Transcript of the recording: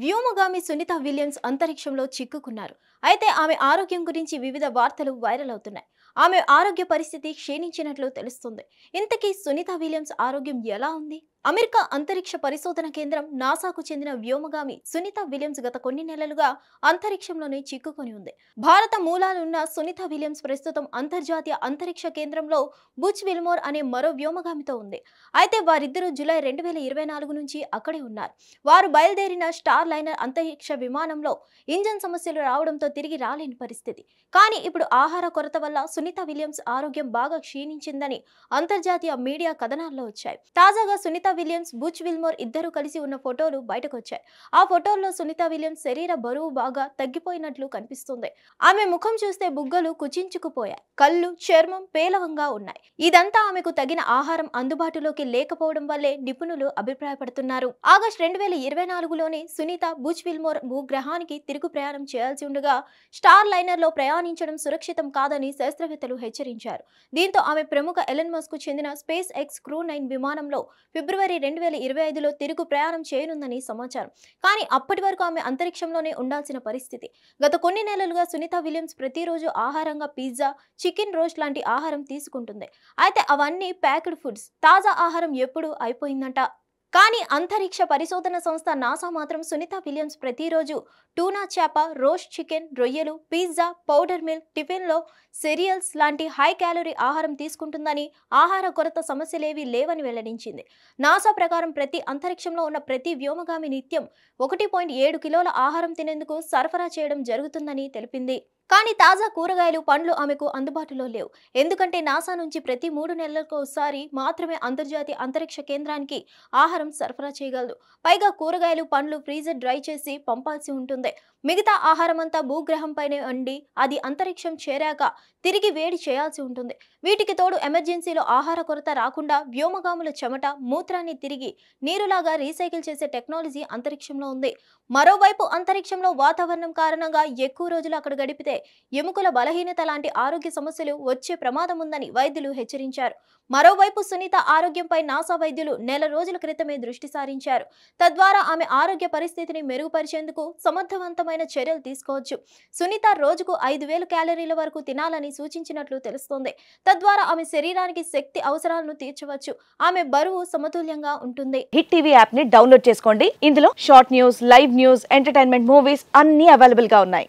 వ్యోమగామి Sunitha Williams అంతరిక్షంలో చిక్కుకున్నారు అయితే ఆమె ఆరోగ్యం గురించి వివిధ వార్తలు వైరల్ అవుతున్నాయి ఆమె ఆరోగ్య పరిస్థితి క్షీణించినట్లు తెలుస్తుంది ఇంతకీ సునీత విలియమ్స్ ఆరోగ్యం ఎలా ఉంది అమెరికా అంతరిక్ష పరిశోధన కేంద్రం నాసాకు చెందిన వ్యోమగామి సునీత విలియమ్స్ గత కొన్ని నెలలుగా అంతరిక్షంలోనే చిక్కుకొని ఉంది భారత మూలాలున్న సునీత విలియమ్స్ ప్రస్తుతం అంతర్జాతీయ అంతరిక్ష కేంద్రంలో బుచ్ విల్మోర్ అనే మరో వ్యోమగామితో ఉంది అయితే వారిద్దరూ జులై రెండు వేల ఇరవై నాలుగు నుంచి అక్కడే ఉన్నారు వారు బయలుదేరిన స్టార్ లైనర్ అంతరిక్ష విమానంలో ఇంజన్ సమస్యలు రావడంతో తిరిగి రాలేని పరిస్థితి కానీ ఇప్పుడు ఆహార కొరత వల్ల సునీత విలియమ్స్ ఆరోగ్యం బాగా క్షీణించిందని అంతర్జాతీయ మీడియా కథనాల్లో వచ్చాయి తాజాగా Sunita Sunita Williams Butch Wilmore ఇద్దరు కలిసి ఉన్న ఫోటోలు బయటకు వచ్చాయి ఆ ఫోటోల్లో సునీత విలియమ్స్ శరీర బరువు బాగా తగ్గిపోయినట్లు కనిపిస్తుంది ఆమె ముఖం చూస్తే బుగ్గలు కుచించుకుపోయాయి కళ్ళు చర్మం పేలవంగా ఉన్నాయి ఇదంతా ఆమెకు తగిన ఆహారం అందుబాటులోకి లేకపోవడం వల్లే నిపుణులు అభిప్రాయపడుతున్నారు ఆగస్ట్ రెండు వేల ఇరవై నాలుగులోనే సునీత బుచ్ విల్మోర్ భూగ్రహానికి తిరుగు ప్రయాణం చేయాల్సి ఉండగా స్టార్ లైనర్లో ప్రయాణించడం సురక్షితం కాదని శాస్త్రవేత్తలు హెచ్చరించారు దీంతో ఆమె ప్రముఖ ఎలన్ మస్క్ చెందిన స్పేస్ ఎక్స్ క్రూ నైన్ విమానంలో ఫిబ్రవరి ఫిబ్రవరి రెండు వేల ఇరవై ఐదులో తిరుగు ప్రయాణం చేయనుందని సమాచారం కానీ అప్పటి వరకు ఆమె అంతరిక్షంలోనే ఉండాల్సిన పరిస్థితి గత కొన్ని నెలలుగా సునీత విలియమ్స్ ప్రతిరోజు ఆహారంగా పిజ్జా చికెన్ రోస్ట్ లాంటి ఆహారం తీసుకుంటుంది అయితే అవన్నీ ప్యాక్డ్ ఫుడ్స్ తాజా ఆహారం ఎప్పుడు అయిపోయిందంట కానీ అంతరిక్ష పరిశోధన సంస్థ నాసా మాత్రం సునీత విలియమ్స్ ప్రతిరోజు టూనా చేప రోస్ట్ చికెన్ రొయ్యలు పిజ్జా పౌడర్ మిల్క్ టిఫిన్లో సిరియల్స్ లాంటి హై క్యాలరీ ఆహారం తీసుకుంటుందని ఆహార కొరత సమస్యలేవి లేవని వెల్లడించింది నాసా ప్రకారం ప్రతి అంతరిక్షంలో ఉన్న ప్రతి వ్యోమగామి నిత్యం ఒకటి పాయింట్ ఏడు కిలోల ఆహారం తినేందుకు సరఫరా చేయడం జరుగుతుందని తెలిపింది కానీ తాజా కూరగాయలు పండ్లు ఆమెకు అందుబాటులో లేవు ఎందుకంటే నాసా నుంచి ప్రతి మూడు నెలలకు ఒకసారి మాత్రమే అంతర్జాతీయ అంతరిక్ష కేంద్రానికి ఆహారం సరఫరా చేయగలదు పైగా కూరగాయలు పండ్లు ఫ్రీజర్ డ్రై చేసి పంపాల్సి ఉంటుంది మిగతా ఆహారం అంతా భూగ్రహంపైనే వండి అది అంతరిక్షం చేరాక తిరిగి వేడి చేయాల్సి ఉంటుంది వీటికి తోడు ఎమర్జెన్సీలో ఆహార కొరత రాకుండా వ్యోమగాముల చెమట మూత్రాన్ని తిరిగి నీరులాగా రీసైకిల్ చేసే టెక్నాలజీ అంతరిక్షంలో ఉంది మరోవైపు అంతరిక్షంలో వాతావరణం కారణంగా ఎక్కువ రోజులు అక్కడ గడిపితే ఎముకల బలహీనత లాంటి ఆరోగ్య సమస్యలు వచ్చే ప్రమాదం ఉందని వైద్యులు హెచ్చరించారు మరోవైపు సునీత ఆరోగ్యంపై నాసా వైద్యులు నెల రోజుల క్రితమే దృష్టి సారించారు తద్వారా ఆమె ఆరోగ్య పరిస్థితిని మెరుగుపరిచేందుకు సమర్థవంతమైన చర్యలు తీసుకోవచ్చు సునీత రోజుకు ఐదు క్యాలరీల వరకు తినాలని సూచించినట్లు తెలుస్తోంది తద్వారా ఆమె శరీరానికి శక్తి అవసరాలను తీర్చవచ్చు ఆమె బరువు సమతుల్యంగా ఉంటుంది హిట్ టీవీ యాప్ ని డౌన్లోడ్ చేసుకోండి ఇందులో short news live news entertainment movies అన్ని అవైలబుల్ గా ఉన్నాయి